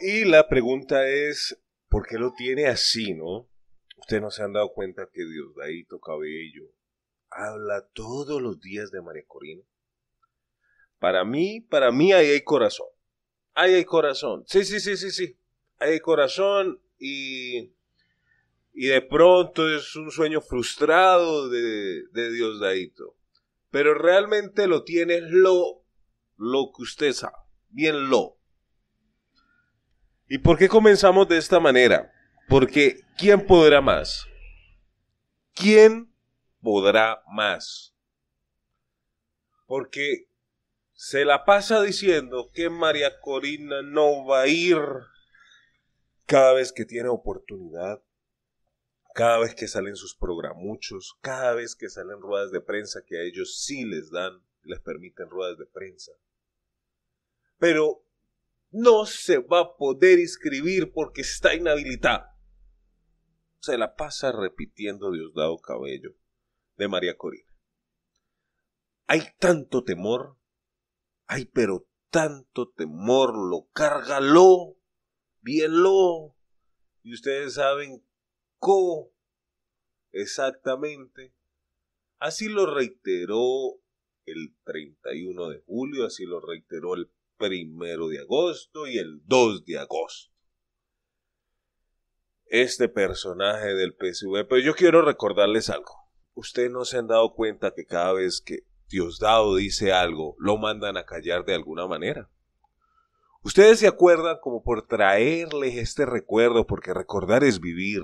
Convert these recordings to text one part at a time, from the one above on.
y la pregunta es, ¿por qué lo tiene así, no? Ustedes no se han dado cuenta que Diosdadito Cabello habla todos los días de María Corina. Para mí, para mí ahí hay corazón. Ahí hay corazón. Sí, sí, sí, sí, sí. Ahí hay corazón y, y de pronto es un sueño frustrado de, de Diosdadito. Pero realmente lo tiene lo, lo que usted sabe. Bien lo. ¿Y por qué comenzamos de esta manera? Porque ¿quién podrá más? ¿Quién podrá más? Porque se la pasa diciendo que María Corina no va a ir cada vez que tiene oportunidad, cada vez que salen sus programuchos, cada vez que salen ruedas de prensa que a ellos sí les dan, les permiten ruedas de prensa. Pero no se va a poder inscribir porque está inhabilitada. Se la pasa repitiendo Diosdado Cabello de María Corina. Hay tanto temor, hay pero tanto temor, lo cárgalo, lo y ustedes saben cómo exactamente. Así lo reiteró el 31 de julio, así lo reiteró el primero de agosto y el 2 de agosto. Este personaje del PSV, pero yo quiero recordarles algo. Ustedes no se han dado cuenta que cada vez que Diosdado dice algo, lo mandan a callar de alguna manera. Ustedes se acuerdan como por traerles este recuerdo, porque recordar es vivir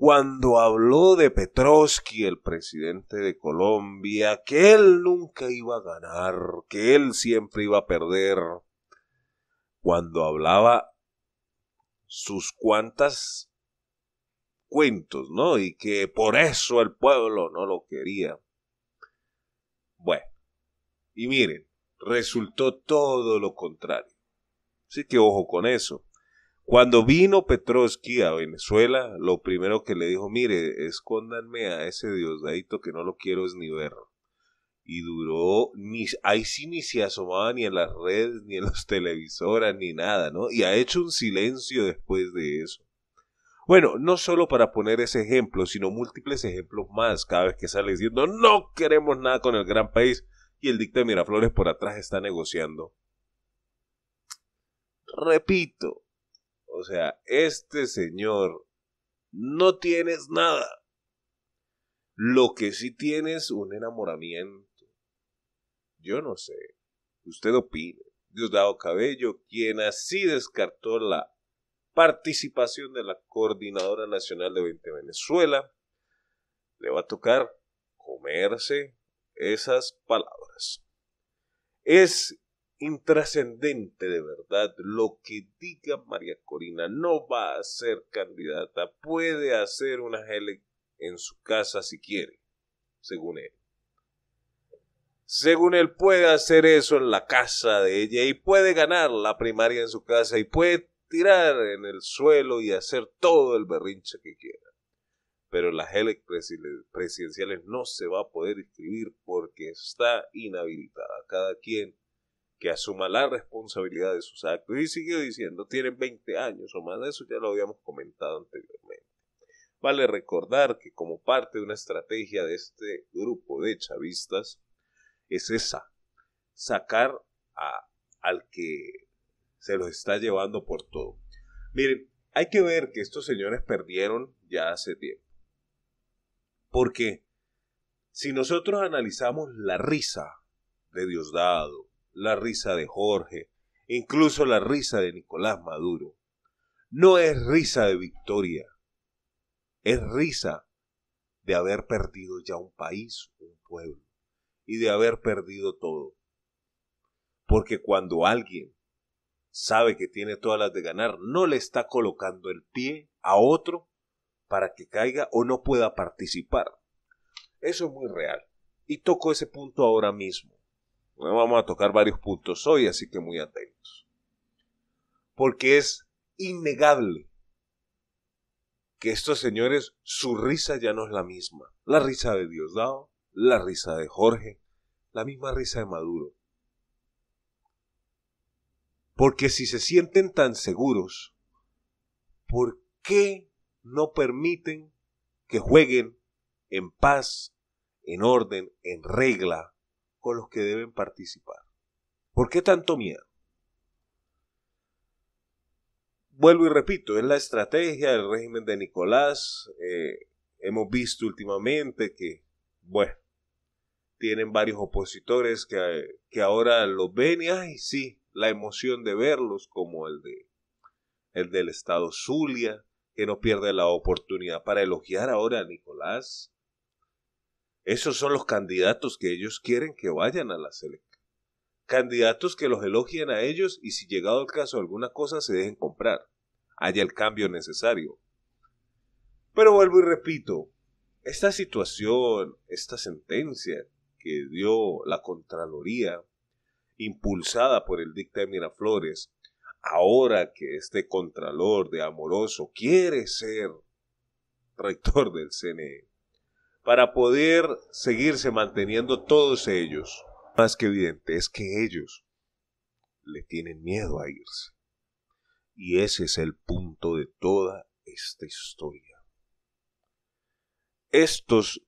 cuando habló de Petrovsky, el presidente de Colombia, que él nunca iba a ganar, que él siempre iba a perder, cuando hablaba sus cuantas cuentos, ¿no? Y que por eso el pueblo no lo quería. Bueno, y miren, resultó todo lo contrario. Así que ojo con eso. Cuando vino Petrosky a Venezuela, lo primero que le dijo, mire, escóndanme a ese diosdadito que no lo quiero es ni ver. Y duró, ni, ahí sí ni se asomaba ni en las redes, ni en las televisoras, ni nada, ¿no? Y ha hecho un silencio después de eso. Bueno, no solo para poner ese ejemplo, sino múltiples ejemplos más cada vez que sale diciendo no queremos nada con el gran país y el dicta de Miraflores por atrás está negociando. Repito, o sea, este señor no tienes nada. Lo que sí tienes un enamoramiento. Yo no sé. Usted opine. Diosdado Cabello, quien así descartó la participación de la Coordinadora Nacional de 20 Venezuela, le va a tocar comerse esas palabras. Es intrascendente de verdad lo que diga María Corina. No va a ser candidata, puede hacer una gele en su casa si quiere, según él. Según él puede hacer eso en la casa de ella y puede ganar la primaria en su casa y puede tirar en el suelo y hacer todo el berrinche que quiera. Pero en las elecciones presidenciales no se va a poder inscribir porque está inhabilitada. Cada quien que asuma la responsabilidad de sus actos. Y siguió diciendo, tienen 20 años o más, eso ya lo habíamos comentado anteriormente. Vale recordar que como parte de una estrategia de este grupo de chavistas es esa, sacar a, al que se los está llevando por todo. Miren, hay que ver que estos señores perdieron ya hace tiempo. Porque si nosotros analizamos la risa de Diosdado, la risa de Jorge, incluso la risa de Nicolás Maduro. No es risa de victoria, es risa de haber perdido ya un país, un pueblo, y de haber perdido todo. Porque cuando alguien sabe que tiene todas las de ganar, no le está colocando el pie a otro para que caiga o no pueda participar. Eso es muy real. Y toco ese punto ahora mismo vamos a tocar varios puntos hoy, así que muy atentos. Porque es innegable que estos señores, su risa ya no es la misma. La risa de Diosdado, la risa de Jorge, la misma risa de Maduro. Porque si se sienten tan seguros, ¿por qué no permiten que jueguen en paz, en orden, en regla, con los que deben participar. ¿Por qué tanto miedo? Vuelvo y repito, es la estrategia del régimen de Nicolás. Eh, hemos visto últimamente que, bueno, tienen varios opositores que, ahora los ven y, hay sí, la emoción de verlos como el de el del estado Zulia, que no pierde la oportunidad para elogiar ahora a Nicolás esos son los candidatos que ellos quieren que vayan a la selección candidatos que los elogien a ellos y si llegado el caso de alguna cosa se dejen comprar, haya el cambio necesario. Pero vuelvo y repito, esta situación, esta sentencia que dio la Contraloría, impulsada por el dicta de Miraflores, ahora que este Contralor de Amoroso quiere ser rector del CNE, para poder seguirse manteniendo todos ellos. Más que evidente es que ellos le tienen miedo a irse. Y ese es el punto de toda esta historia. Estos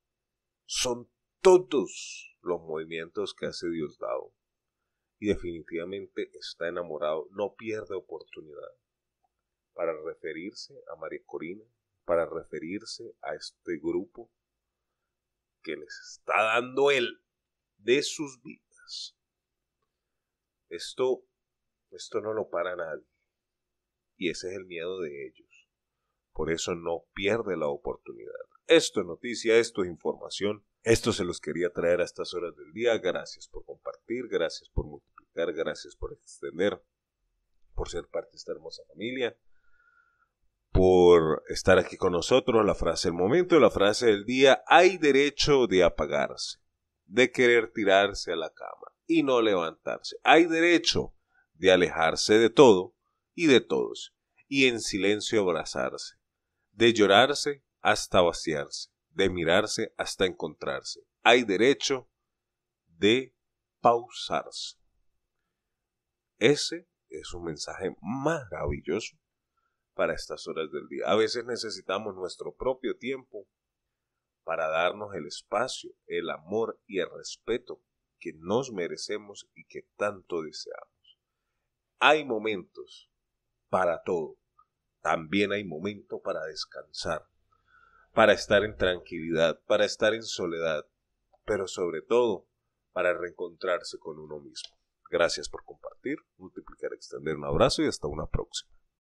son todos los movimientos que hace Diosdado. Y definitivamente está enamorado, no pierde oportunidad para referirse a María Corina, para referirse a este grupo que les está dando Él de sus vidas. Esto, esto no lo para nadie. Y ese es el miedo de ellos. Por eso no pierde la oportunidad. Esto es noticia, esto es información. Esto se los quería traer a estas horas del día. Gracias por compartir, gracias por multiplicar, gracias por extender, por ser parte de esta hermosa familia por estar aquí con nosotros. La frase del momento, la frase del día, hay derecho de apagarse, de querer tirarse a la cama y no levantarse. Hay derecho de alejarse de todo y de todos y en silencio abrazarse, de llorarse hasta vaciarse, de mirarse hasta encontrarse. Hay derecho de pausarse. Ese es un mensaje maravilloso para estas horas del día. A veces necesitamos nuestro propio tiempo para darnos el espacio, el amor y el respeto que nos merecemos y que tanto deseamos. Hay momentos para todo. También hay momentos para descansar, para estar en tranquilidad, para estar en soledad, pero sobre todo para reencontrarse con uno mismo. Gracias por compartir, multiplicar, extender un abrazo y hasta una próxima.